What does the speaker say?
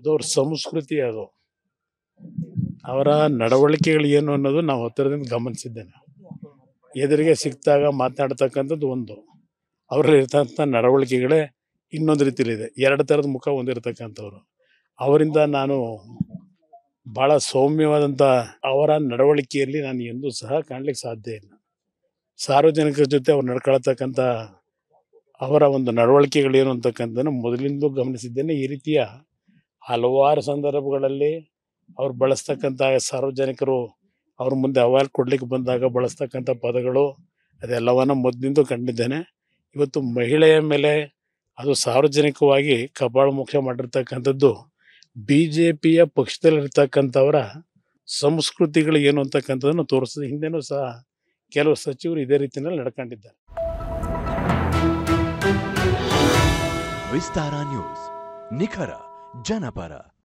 ಅದವ್ರ ಸಂಸ್ಕೃತಿ ಅದು ಅವರ ನಡವಳಿಕೆಗಳು ಏನು ಅನ್ನೋದು ನಾವು ಹತ್ತಿರದಿಂದ ಗಮನಿಸಿದ್ದೇನೆ ಎದುರಿಗೆ ಸಿಕ್ತಾಗ ಮಾತನಾಡ್ತಕ್ಕಂಥದ್ದು ಒಂದು ಅವರಲ್ಲಿರ್ತಕ್ಕಂಥ ನಡವಳಿಕೆಗಳೇ ಇನ್ನೊಂದು ರೀತಿಯಲ್ಲಿದೆ ಎರಡು ಥರದ ಮುಖ ಹೊಂದಿರತಕ್ಕಂಥವ್ರು ಅವರಿಂದ ನಾನು ಭಾಳ ಸೌಮ್ಯವಾದಂಥ ಅವರ ನಡವಳಿಕೆಯಲ್ಲಿ ನಾನು ಎಂದೂ ಸಹ ಕಾಣಲಿಕ್ಕೆ ಸಾಧ್ಯ ಇಲ್ಲ ಸಾರ್ವಜನಿಕರ ಜೊತೆ ಅವ್ರು ನಡ್ಕೊಳ್ತಕ್ಕಂಥ ಅವರ ಒಂದು ನಡವಳಿಕೆಗಳು ಏನು ಅಂತಕ್ಕಂಥದ್ದನ್ನು ಮೊದಲಿಂದ ಗಮನಿಸಿದ್ದೇನೆ ಈ ರೀತಿಯ ಹಲವಾರು ಸಂದರ್ಭಗಳಲ್ಲಿ ಅವ್ರು ಬಳಸ್ತಕ್ಕಂಥ ಸಾರ್ವಜನಿಕರು ಅವ್ರ ಮುಂದೆ ಅವಾಲ್ ಕೊಡ್ಲಿಕ್ಕೆ ಬಂದಾಗ ಬಳಸ್ತಕ್ಕಂಥ ಪದಗಳು ಅದೆಲ್ಲವನ್ನು ಮೊದಲಿಂದ ಕಂಡಿದ್ದೇನೆ ಇವತ್ತು ಮಹಿಳೆಯ ಮೇಲೆ ಅದು ಸಾರ್ವಜನಿಕವಾಗಿ ಮುಖ್ಯ ಮಾಡಿರ್ತಕ್ಕಂಥದ್ದು ಬಿ ಜೆ ಪಿಯ ಪಕ್ಷದಲ್ಲಿರ್ತಕ್ಕಂಥವರ ಸಂಸ್ಕೃತಿಗಳು ಏನು ಅಂತಕ್ಕಂಥದ್ದನ್ನು ತೋರಿಸಿದ ಹಿಂದೆನೂ ಸಹ ಕೆಲವು ಸಚಿವರು ಇದೇ ರೀತಿಯಲ್ಲಿ ನಡ್ಕೊಂಡಿದ್ದಾರೆ ವಿಸ್ತಾರ ನ್ಯೂಸ್ ನಿಖರ ಜನಪರ